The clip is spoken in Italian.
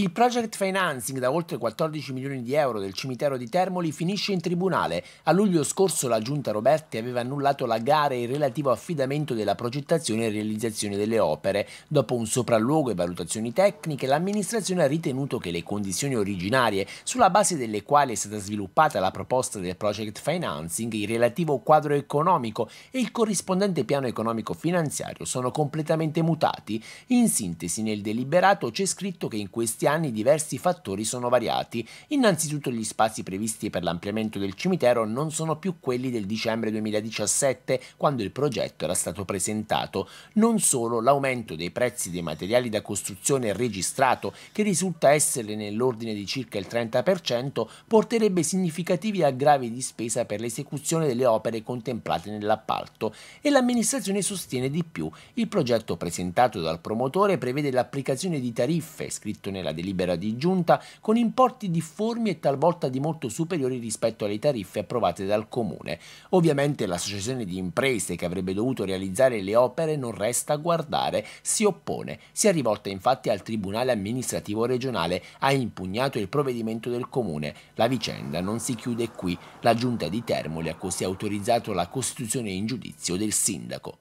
Il project financing da oltre 14 milioni di euro del cimitero di Termoli finisce in tribunale. A luglio scorso la giunta Roberti aveva annullato la gara e il relativo affidamento della progettazione e realizzazione delle opere. Dopo un sopralluogo e valutazioni tecniche, l'amministrazione ha ritenuto che le condizioni originarie sulla base delle quali è stata sviluppata la proposta del project financing, il relativo quadro economico e il corrispondente piano economico finanziario sono completamente mutati. In sintesi, nel deliberato c'è scritto che in questi anni diversi fattori sono variati. Innanzitutto gli spazi previsti per l'ampliamento del cimitero non sono più quelli del dicembre 2017, quando il progetto era stato presentato. Non solo l'aumento dei prezzi dei materiali da costruzione registrato, che risulta essere nell'ordine di circa il 30%, porterebbe significativi aggravi di spesa per l'esecuzione delle opere contemplate nell'appalto e l'amministrazione sostiene di più. Il progetto presentato dal promotore prevede l'applicazione di tariffe, scritto nella delibera di giunta con importi difformi e talvolta di molto superiori rispetto alle tariffe approvate dal comune. Ovviamente l'associazione di imprese che avrebbe dovuto realizzare le opere non resta a guardare, si oppone. Si è rivolta infatti al Tribunale amministrativo regionale, ha impugnato il provvedimento del comune. La vicenda non si chiude qui. La giunta di Termoli ha così autorizzato la costituzione in giudizio del sindaco.